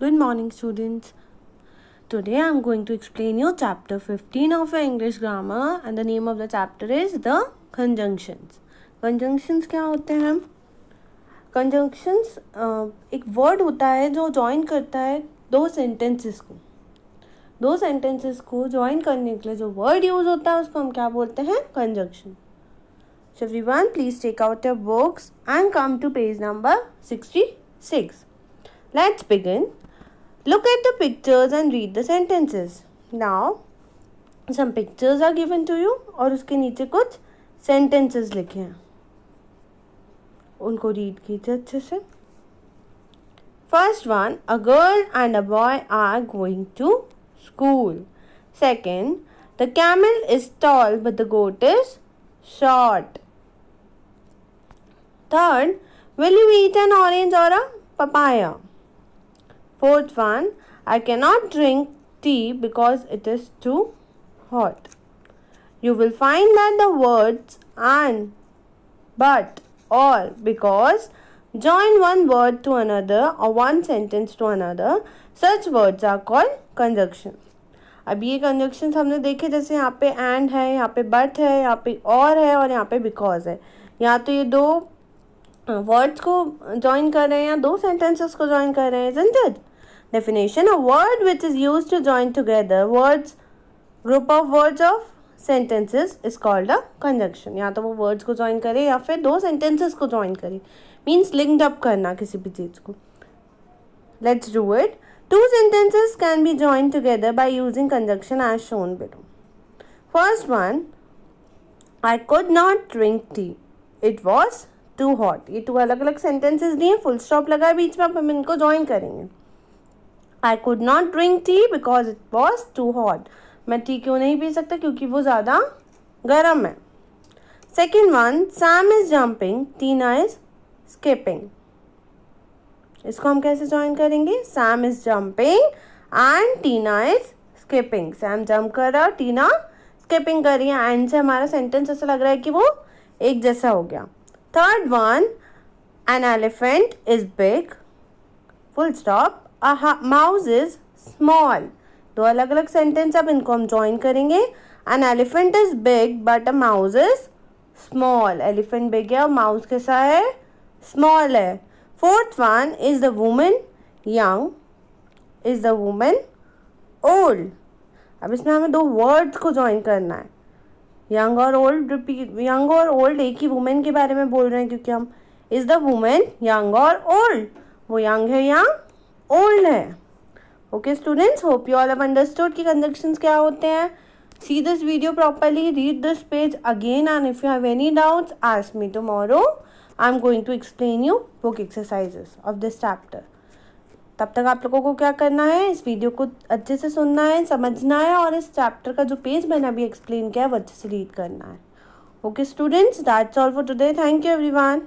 Good morning students. Today I am going to explain you chapter 15 of your English grammar and the name of the chapter is the conjunctions. Conjunctions kya hote hain Conjunctions uh, ek word hota hai jo join karta hai do sentences ko दो sentences को join करने के लिए जो word use होता है उसको हम क्या बोलते हैं Conjunction. So everyone please take out your books and come to page number 66. Let's begin. Look at the pictures and read the sentences. Now, some pictures are given to you और उसके नीचे कुछ sentences लिखे हैं उनको read कीजिए अच्छे से First one, a girl and a boy are going to school. Second, the camel is tall but the goat is short. Third, will you eat an orange or a papaya? Fourth one, I cannot drink tea because it is too hot. You will find that the words and, but, or, because join one word to another or one sentence to another. Such words are called conjunction. अब ये conjunctions हमने देखे जैसे यहाँ पे and है यहाँ पे बट है यहाँ पे और है और यहाँ पे बिकॉज है या तो ये दो वर्ड्स को ज्वाइन कर रहे हैं या दो सेंटेंसेस को ज्वाइन कर रहे हैं जनजद definition a word which is used to join together words group of words of sentences is called a conjunction ya to wo words ko join kare ya fir do sentences ko join kare means linked up karna kisi bhi cheez ko let's do it two sentences can be joined together by using conjunction as shown below first one I could not drink tea it was too hot ye two alag alag sentences diye full stop लगा है बीच में अब हम इनको join karenge I could not drink tea because it was too hot मैं tea क्यों नहीं पी सकता क्योंकि वो ज़्यादा गर्म है second one Sam is jumping Tina is skipping इसको हम कैसे ज्वाइन करेंगे Sam is jumping and Tina is skipping Sam jump कर रहा टीना स्किपिंग कर रही है एंड से हमारा सेंटेंस ऐसा लग रहा है कि वो एक जैसा हो गया third one an elephant is big full stop a mouse is small दो अलग अलग सेंटेंस अब इनको हम ज्वाइन करेंगे an elephant is big but a mouse is small elephant big है और माउस कैसा है स्मॉल है fourth one is the women young is the women old अब इसमें हमें दो वर्ड्स को ज्वाइन करना है यंग और ओल्ड रिपीट यंग और ओल्ड एक ही वुमेन के बारे में बोल रहे हैं क्योंकि हम इज़ द वुमेन यंग और ओल्ड वो यंग है यंग ओल्ड है okay students hope you all have understood कि कंजक्शंस क्या होते हैं see this video properly read this page again and if you have any doubts doubts me tomorrow I am going to explain you book exercise of this chapter तब तक आप लोगों को क्या करना है इस वीडियो को अच्छे से सुनना है समझना है और इस चैप्टर का जो पेज मैंने अभी एक्सप्लेन किया है वो अच्छे से रीड करना है okay students that's all for today thank you everyone